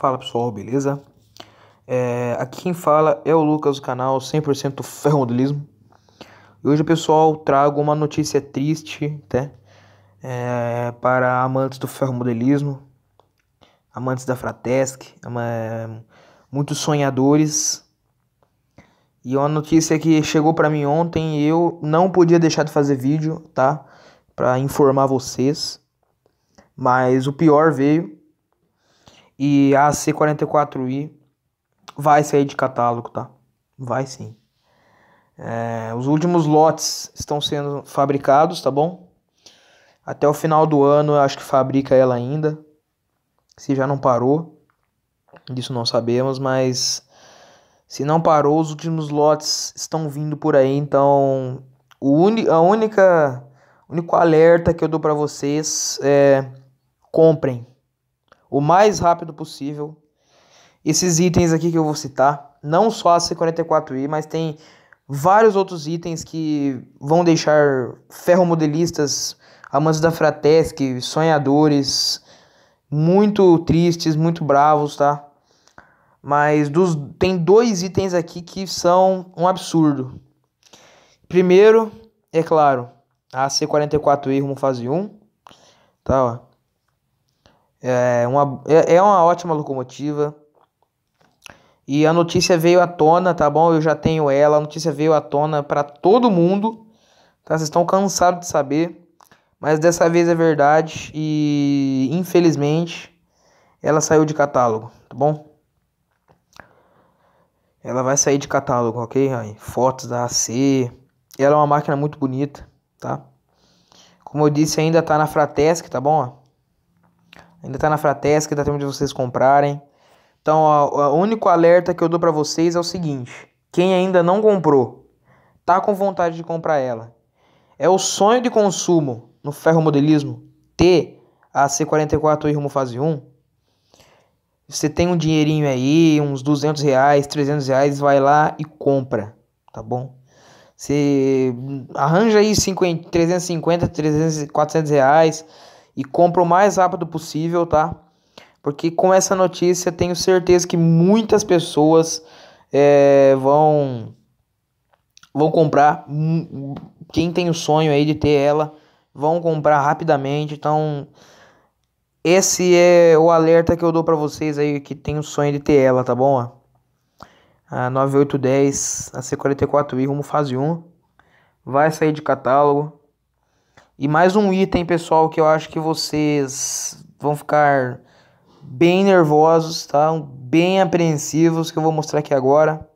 Fala pessoal, beleza? É, aqui quem fala é o Lucas do canal 100% Ferromodelismo. E hoje, pessoal, trago uma notícia triste até né? é, para amantes do ferromodelismo, amantes da Fratesc, ama, muitos sonhadores. E uma notícia que chegou para mim ontem e eu não podia deixar de fazer vídeo, tá? Para informar vocês. Mas o pior veio e a C44i vai sair de catálogo, tá? Vai sim. É, os últimos lotes estão sendo fabricados, tá bom? Até o final do ano eu acho que fabrica ela ainda. Se já não parou, disso não sabemos, mas se não parou, os últimos lotes estão vindo por aí, então o uni, a única único alerta que eu dou para vocês é comprem, o mais rápido possível. Esses itens aqui que eu vou citar, não só a C44i, mas tem vários outros itens que vão deixar ferromodelistas, amantes da Fratesc, sonhadores, muito tristes, muito bravos, tá? Mas dos, tem dois itens aqui que são um absurdo. Primeiro, é claro, a C44i rumo fase 1, tá? Ó. É uma, é, é uma ótima locomotiva. E a notícia veio à tona, tá bom? Eu já tenho ela. A notícia veio à tona para todo mundo. Tá? Vocês estão cansados de saber. Mas dessa vez é verdade. E infelizmente ela saiu de catálogo, tá bom? Ela vai sair de catálogo, ok? Aí, fotos da AC. Ela é uma máquina muito bonita, tá? Como eu disse, ainda tá na Fratesc, tá bom? Ainda tá na Fratesca, dá tempo de vocês comprarem. Então, o único alerta que eu dou para vocês é o seguinte: quem ainda não comprou, tá com vontade de comprar ela. É o sonho de consumo no ferromodelismo ter a C44 e Rumo Fase 1. Você tem um dinheirinho aí, uns 200 reais, 300 reais, vai lá e compra, tá bom? Você arranja aí 50, 350, 300, 400 reais e compra o mais rápido possível, tá? Porque com essa notícia tenho certeza que muitas pessoas é, vão vão comprar. Quem tem o sonho aí de ter ela, vão comprar rapidamente. Então, esse é o alerta que eu dou para vocês aí que tem o sonho de ter ela, tá bom? A 9810, a C44i, rumo fase 1. Vai sair de catálogo. E mais um item, pessoal, que eu acho que vocês vão ficar bem nervosos, tá? Bem apreensivos, que eu vou mostrar aqui agora.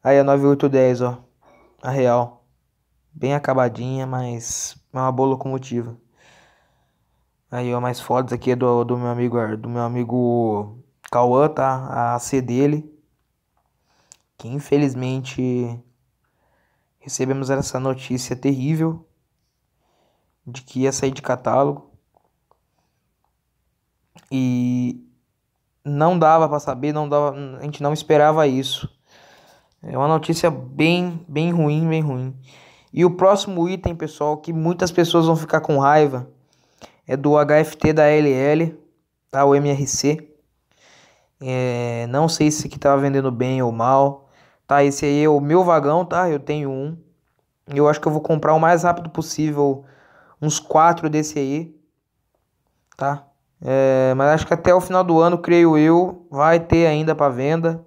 Aí a 9810, ó. A real. Bem acabadinha, mas é uma boa locomotiva. Aí, ó, mais fotos aqui é do, do meu amigo do meu amigo Cauã, tá? A AC dele. Que infelizmente recebemos essa notícia terrível de que ia sair de catálogo. E não dava para saber, não dava, a gente não esperava isso. É uma notícia bem, bem ruim, bem ruim. E o próximo item, pessoal, que muitas pessoas vão ficar com raiva, é do HFT da LL, tá? O MRC. É, não sei se que tava tá vendendo bem ou mal. Tá, esse aí é o meu vagão, tá? Eu tenho um. Eu acho que eu vou comprar o mais rápido possível uns quatro desse aí, tá? É, mas acho que até o final do ano, creio eu, vai ter ainda para venda.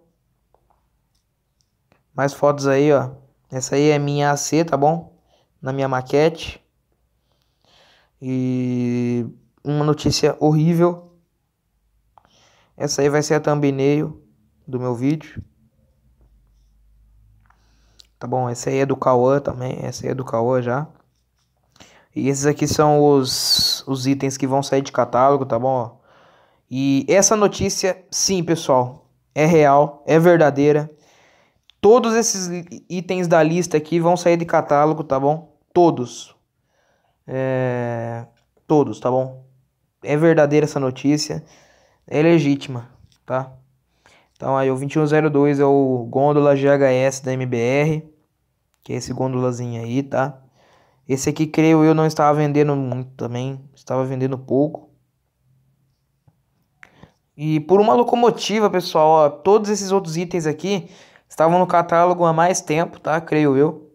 Mais fotos aí, ó. Essa aí é minha AC, tá bom? Na minha maquete. E uma notícia horrível. Essa aí vai ser a thumbnail do meu vídeo. Tá bom, essa aí é do Cauã também. Essa aí é do Cauã já. E esses aqui são os, os itens que vão sair de catálogo, tá bom? E essa notícia, sim, pessoal, é real, é verdadeira. Todos esses itens da lista aqui vão sair de catálogo, tá bom? Todos. É... Todos, tá bom? É verdadeira essa notícia. É legítima, tá? Então aí o 2102 é o Gôndola GHS da MBR, que é esse gôndolazinho aí, tá? Esse aqui, creio eu, não estava vendendo muito também. Estava vendendo pouco. E por uma locomotiva, pessoal, ó, todos esses outros itens aqui estavam no catálogo há mais tempo, tá? Creio eu.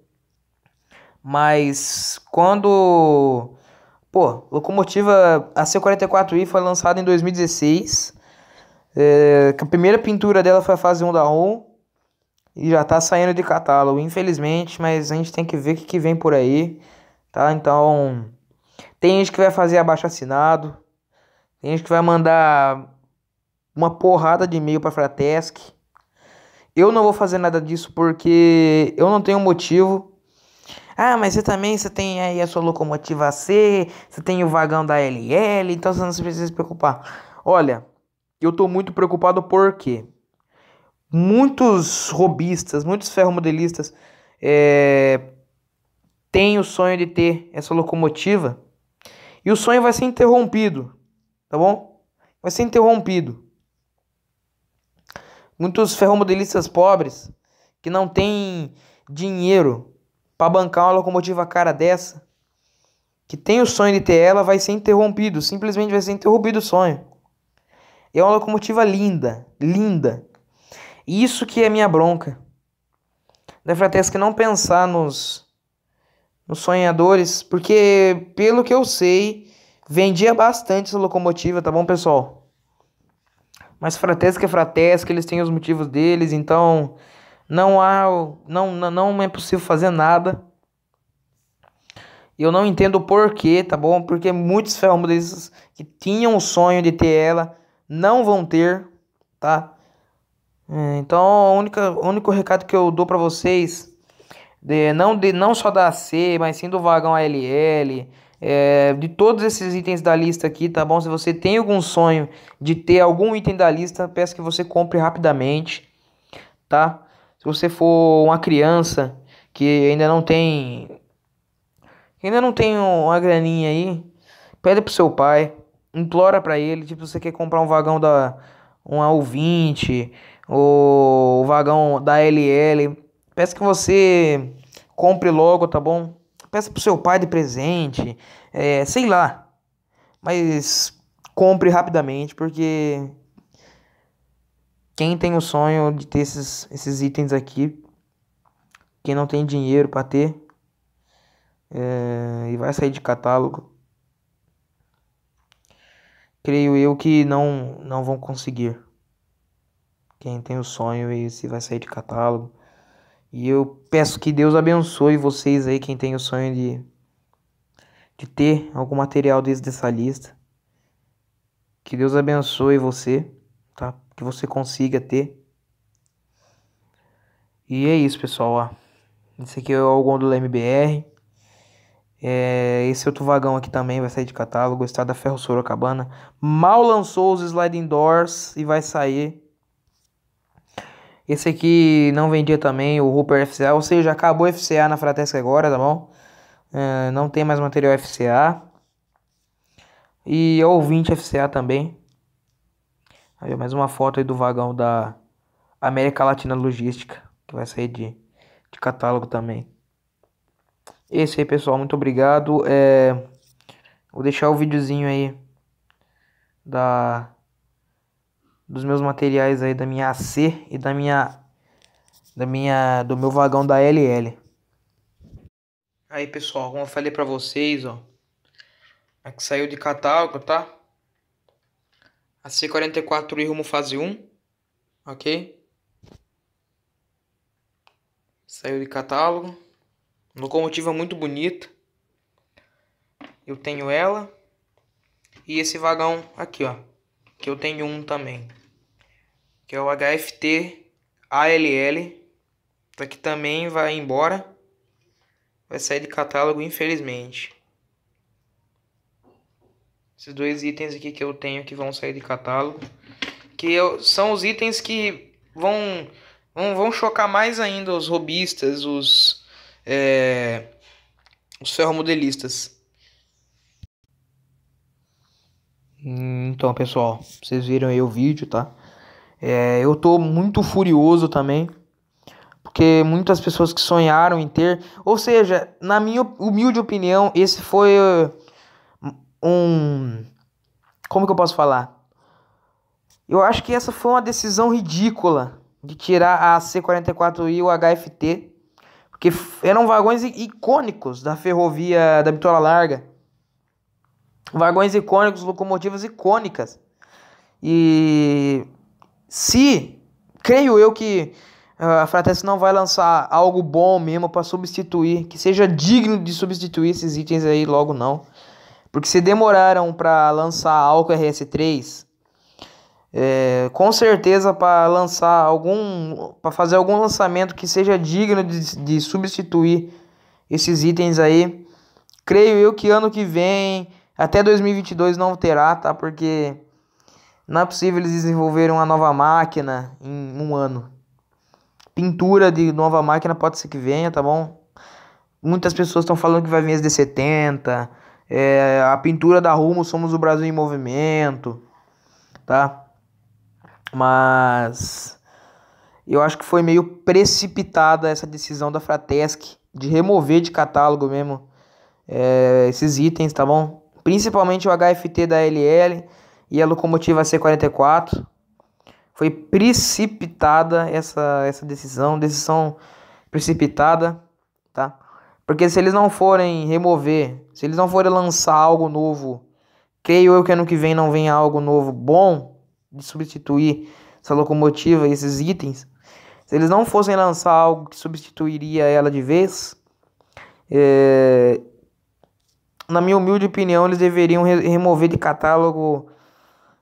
Mas quando. Pô, locomotiva a C44i foi lançada em 2016. É, a primeira pintura dela foi a fase 1 da ROM. E já tá saindo de catálogo, infelizmente, mas a gente tem que ver o que, que vem por aí. Tá? Então, tem gente que vai fazer abaixo assinado, tem gente que vai mandar uma porrada de e-mail para Fratesc. Eu não vou fazer nada disso porque eu não tenho motivo. Ah, mas você também você tem aí a sua locomotiva C, você tem o vagão da LL, então você não precisa se preocupar. Olha, eu tô muito preocupado porque muitos robistas, muitos ferromodelistas é, tem o sonho de ter essa locomotiva e o sonho vai ser interrompido, tá bom? Vai ser interrompido. Muitos ferromodelistas pobres que não têm dinheiro para bancar uma locomotiva cara dessa, que tem o sonho de ter ela, vai ser interrompido, simplesmente vai ser interrompido o sonho. É uma locomotiva linda, linda. Isso que é minha bronca. Da que não pensar nos nos sonhadores, porque pelo que eu sei, vendia bastante essa locomotiva, tá bom, pessoal? Mas Fratesca é Fratesca, eles têm os motivos deles, então não há não não é possível fazer nada. Eu não entendo o porquê, tá bom? Porque muitos ferromodelistas que tinham o sonho de ter ela não vão ter, tá? É, então, o único recado que eu dou para vocês de, não, de, não só da C mas sim do vagão ALL, é, de todos esses itens da lista aqui, tá bom? Se você tem algum sonho de ter algum item da lista, peço que você compre rapidamente, tá? Se você for uma criança que ainda não tem ainda não tem uma graninha aí, pede pro seu pai, implora para ele, tipo, você quer comprar um vagão da um U20, ou o vagão da LL, Peço que você compre logo, tá bom? Peça pro seu pai de presente, é, sei lá. Mas compre rapidamente, porque quem tem o sonho de ter esses, esses itens aqui, quem não tem dinheiro para ter, é, e vai sair de catálogo, creio eu que não, não vão conseguir. Quem tem o sonho e se vai sair de catálogo e eu peço que Deus abençoe vocês aí, quem tem o sonho de, de ter algum material desde essa lista. Que Deus abençoe você, tá? Que você consiga ter. E é isso, pessoal, ó. Esse aqui é o algodão do LMBR. É, esse outro vagão aqui também vai sair de catálogo. Está da Ferro Sorocabana. Mal lançou os sliding doors e vai sair esse aqui não vendia também, o Hooper FCA, ou seja, acabou o FCA na Fratesca agora, tá bom? É, não tem mais material FCA. E o é ouvinte FCA também. Aí, mais uma foto aí do vagão da América Latina Logística, que vai sair de, de catálogo também. Esse aí, pessoal, muito obrigado. É... Vou deixar o videozinho aí da dos meus materiais aí da minha AC e da minha da minha do meu vagão da LL. Aí, pessoal, como eu falei para vocês, ó, a que saiu de catálogo, tá? A C44 e rumo fase 1, OK? Saiu de catálogo. Locomotiva muito bonita. Eu tenho ela e esse vagão aqui, ó, que eu tenho um também que é o HFT ALL, tá que também vai embora, vai sair de catálogo infelizmente. Esses dois itens aqui que eu tenho que vão sair de catálogo, que eu, são os itens que vão, vão, vão chocar mais ainda os robistas, os, é, os ferromodelistas. Então, pessoal, vocês viram aí o vídeo, tá? É, eu tô muito furioso também, porque muitas pessoas que sonharam em ter, ou seja, na minha humilde opinião, esse foi hum, um como que eu posso falar? Eu acho que essa foi uma decisão ridícula de tirar a C44 e o HFT, porque eram vagões icônicos da ferrovia da Bitola Larga. Vagões icônicos, locomotivas icônicas. E se, creio eu que ah, a Fratesp não vai lançar algo bom mesmo para substituir, que seja digno de substituir esses itens aí logo não. Porque se demoraram para lançar álcool RS3, é, com certeza para lançar algum, para fazer algum lançamento que seja digno de, de substituir esses itens aí, creio eu que ano que vem, até 2022 não terá, tá? Porque não é possível eles desenvolverem uma nova máquina em um ano. Pintura de nova máquina pode ser que venha, tá bom? Muitas pessoas estão falando que vai vir as D70. É, a pintura da Rumo Somos o Brasil em Movimento. Tá? Mas eu acho que foi meio precipitada essa decisão da Fratesc de remover de catálogo mesmo é, esses itens, tá bom? Principalmente o HFT da LL e a locomotiva C44. Foi precipitada essa, essa decisão, decisão precipitada, tá? Porque se eles não forem remover, se eles não forem lançar algo novo, creio eu que ano que vem não venha algo novo bom de substituir essa locomotiva e esses itens. Se eles não fossem lançar algo que substituiria ela de vez, é, na minha humilde opinião, eles deveriam re remover de catálogo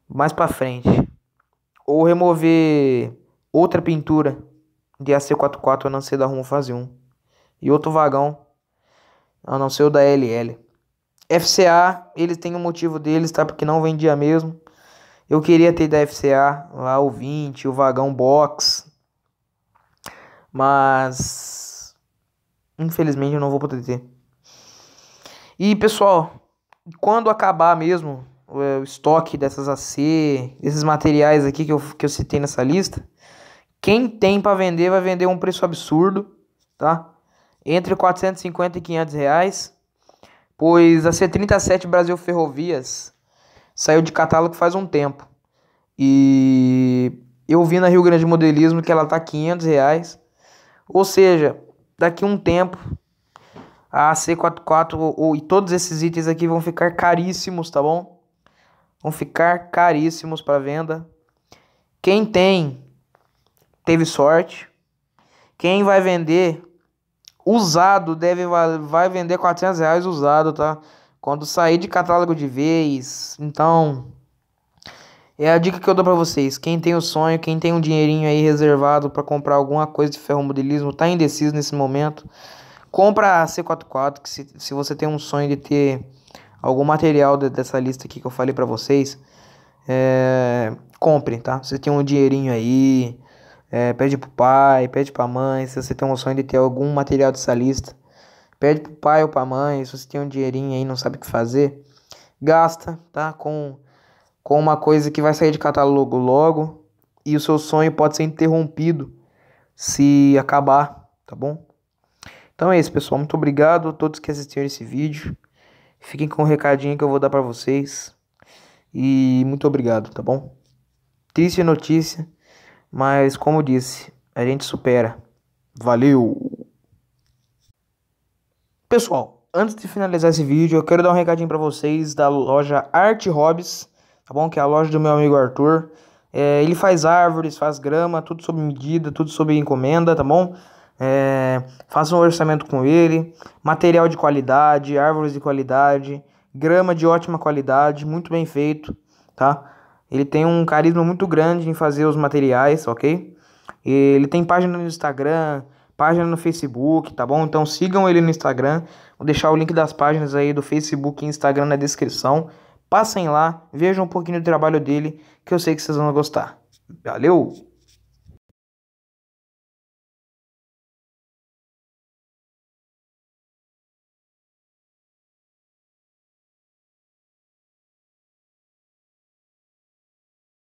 mais para frente. Ou remover outra pintura de AC44 a não ser da Rumo Fase 1. E outro vagão a não ser o da LL. FCA, eles têm um motivo deles, tá? Porque não vendia mesmo. Eu queria ter da FCA, lá o 20, o vagão box. Mas infelizmente eu não vou poder ter. E pessoal, quando acabar mesmo é, o estoque dessas AC, desses materiais aqui que eu, que eu citei nessa lista. Quem tem para vender, vai vender um preço absurdo, tá? Entre 450 e 500 reais, pois a C37 Brasil Ferrovias saiu de catálogo faz um tempo. E eu vi na Rio Grande Modelismo que ela tá 500 reais, ou seja, daqui um tempo a C 44 ou, e todos esses itens aqui vão ficar caríssimos, tá bom? vão ficar caríssimos para venda. Quem tem teve sorte. Quem vai vender usado deve vai vender 400 reais usado, tá? Quando sair de catálogo de vez. Então, é a dica que eu dou para vocês. Quem tem o sonho, quem tem um dinheirinho aí reservado para comprar alguma coisa de ferromodelismo, tá indeciso nesse momento, compra a C44, que se, se você tem um sonho de ter algum material de, dessa lista aqui que eu falei para vocês, é, compre, tá? Você tem um dinheirinho aí, é, pede pro pai, pede pra mãe, se você tem um sonho de ter algum material dessa lista, pede pro pai ou pra mãe, se você tem um dinheirinho aí não sabe o que fazer, gasta, tá? Com, com uma coisa que vai sair de catálogo logo e o seu sonho pode ser interrompido se acabar, tá bom? Então é isso, pessoal. Muito obrigado a todos que assistiram esse vídeo. Fiquem com o um recadinho que eu vou dar para vocês. E muito obrigado, tá bom? Triste notícia, mas como disse, a gente supera. Valeu! Pessoal, antes de finalizar esse vídeo, eu quero dar um recadinho para vocês da loja Arte Hobbies, tá bom? Que é a loja do meu amigo Arthur. É, ele faz árvores, faz grama, tudo sob medida, tudo sob encomenda, tá bom? é, faça um orçamento com ele, material de qualidade, árvores de qualidade, grama de ótima qualidade, muito bem feito, tá? Ele tem um carisma muito grande em fazer os materiais, ok? Ele tem página no Instagram, página no Facebook, tá bom? Então sigam ele no Instagram. Vou deixar o link das páginas aí do Facebook e Instagram na descrição. Passem lá, vejam um pouquinho do trabalho dele, que eu sei que vocês vão gostar. Valeu!